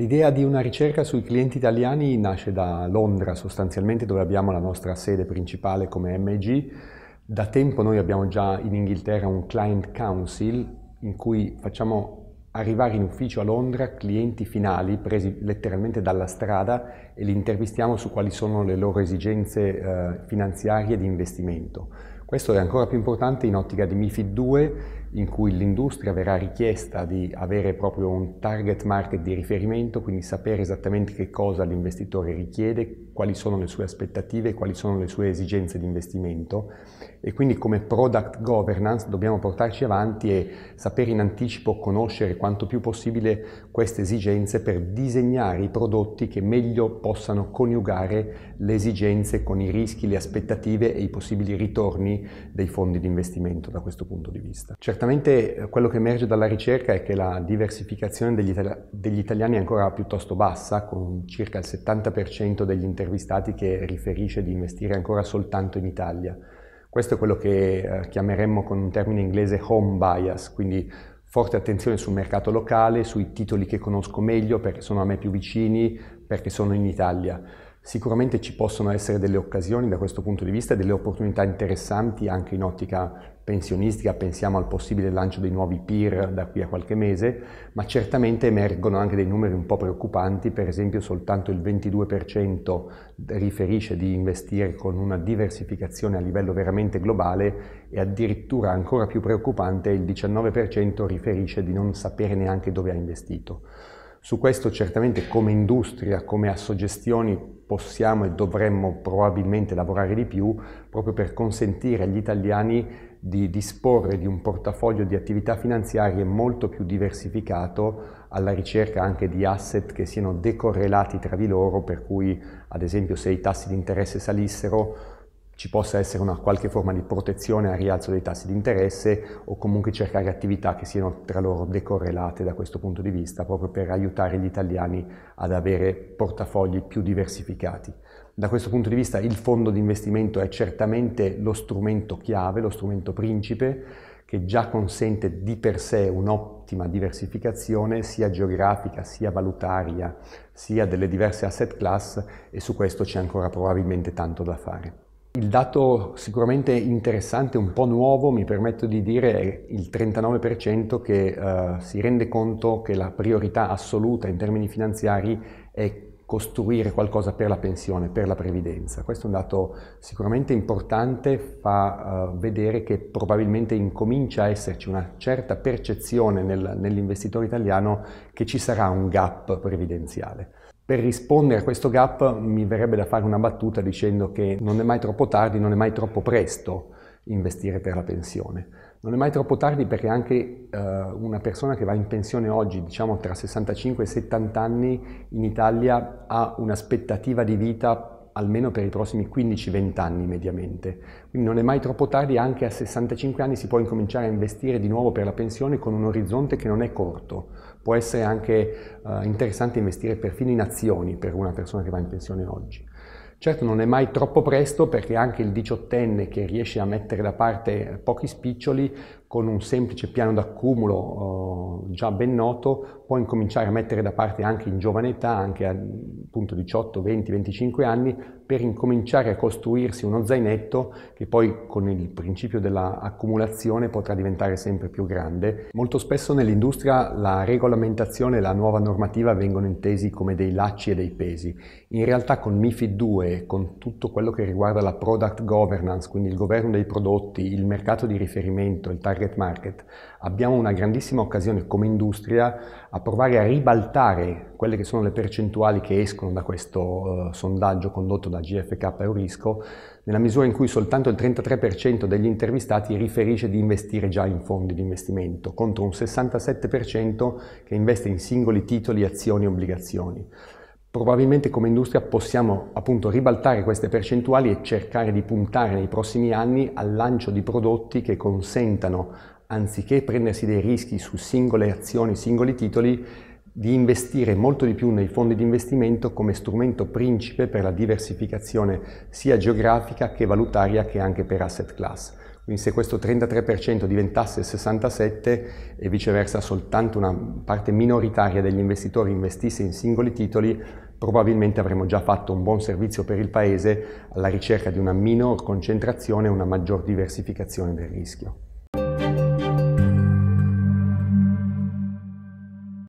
L'idea di una ricerca sui clienti italiani nasce da Londra sostanzialmente dove abbiamo la nostra sede principale come MG. Da tempo noi abbiamo già in Inghilterra un client council in cui facciamo arrivare in ufficio a Londra clienti finali presi letteralmente dalla strada e li intervistiamo su quali sono le loro esigenze eh, finanziarie di investimento. Questo è ancora più importante in ottica di MIFID 2 in cui l'industria verrà richiesta di avere proprio un target market di riferimento, quindi sapere esattamente che cosa l'investitore richiede, quali sono le sue aspettative, quali sono le sue esigenze di investimento e quindi come product governance dobbiamo portarci avanti e sapere in anticipo conoscere quanto più possibile queste esigenze per disegnare i prodotti che meglio possano coniugare le esigenze con i rischi, le aspettative e i possibili ritorni dei fondi di investimento da questo punto di vista. Certo Certamente eh, quello che emerge dalla ricerca è che la diversificazione degli, itali- degli italiani è ancora piuttosto bassa, con circa il 70% degli intervistati che riferisce di investire ancora soltanto in Italia. Questo è quello che eh, chiameremmo con un termine inglese home bias, quindi forte attenzione sul mercato locale, sui titoli che conosco meglio perché sono a me più vicini, perché sono in Italia. Sicuramente ci possono essere delle occasioni da questo punto di vista e delle opportunità interessanti anche in ottica pensionistica, pensiamo al possibile lancio dei nuovi peer da qui a qualche mese, ma certamente emergono anche dei numeri un po' preoccupanti, per esempio soltanto il 22% riferisce di investire con una diversificazione a livello veramente globale e addirittura ancora più preoccupante il 19% riferisce di non sapere neanche dove ha investito. Su questo certamente come industria, come assogestioni possiamo e dovremmo probabilmente lavorare di più proprio per consentire agli italiani di disporre di un portafoglio di attività finanziarie molto più diversificato alla ricerca anche di asset che siano decorrelati tra di loro, per cui ad esempio se i tassi di interesse salissero ci possa essere una qualche forma di protezione al rialzo dei tassi di interesse o comunque cercare attività che siano tra loro decorrelate da questo punto di vista, proprio per aiutare gli italiani ad avere portafogli più diversificati. Da questo punto di vista il fondo di investimento è certamente lo strumento chiave, lo strumento principe, che già consente di per sé un'ottima diversificazione sia geografica, sia valutaria, sia delle diverse asset class e su questo c'è ancora probabilmente tanto da fare. Il dato sicuramente interessante, un po' nuovo, mi permetto di dire, è il 39% che eh, si rende conto che la priorità assoluta in termini finanziari è costruire qualcosa per la pensione, per la previdenza. Questo è un dato sicuramente importante, fa uh, vedere che probabilmente incomincia a esserci una certa percezione nel, nell'investitore italiano che ci sarà un gap previdenziale. Per rispondere a questo gap mi verrebbe da fare una battuta dicendo che non è mai troppo tardi, non è mai troppo presto investire per la pensione. Non è mai troppo tardi perché anche eh, una persona che va in pensione oggi, diciamo tra 65 e 70 anni, in Italia ha un'aspettativa di vita almeno per i prossimi 15-20 anni mediamente. Quindi non è mai troppo tardi, anche a 65 anni si può incominciare a investire di nuovo per la pensione con un orizzonte che non è corto. Può essere anche eh, interessante investire perfino in azioni per una persona che va in pensione oggi. Certo non è mai troppo presto perché anche il diciottenne che riesce a mettere da parte pochi spiccioli con un semplice piano d'accumulo eh, già ben noto puoi incominciare a mettere da parte anche in giovane età, anche a appunto 18, 20, 25 anni, per incominciare a costruirsi uno zainetto che poi con il principio dell'accumulazione potrà diventare sempre più grande. Molto spesso nell'industria la regolamentazione e la nuova normativa vengono intesi come dei lacci e dei pesi. In realtà con MIFID 2 con tutto quello che riguarda la product governance, quindi il governo dei prodotti, il mercato di riferimento, il target market, abbiamo una grandissima occasione come industria a provare a ribaltare quelle che sono le percentuali che escono da questo eh, sondaggio condotto da GFK Eurisco, nella misura in cui soltanto il 33% degli intervistati riferisce di investire già in fondi di investimento, contro un 67% che investe in singoli titoli, azioni e obbligazioni. Probabilmente come industria possiamo appunto ribaltare queste percentuali e cercare di puntare nei prossimi anni al lancio di prodotti che consentano anziché prendersi dei rischi su singole azioni, singoli titoli, di investire molto di più nei fondi di investimento come strumento principe per la diversificazione sia geografica che valutaria che anche per asset class. Quindi se questo 33% diventasse 67% e viceversa soltanto una parte minoritaria degli investitori investisse in singoli titoli, probabilmente avremmo già fatto un buon servizio per il Paese alla ricerca di una minor concentrazione e una maggior diversificazione del rischio.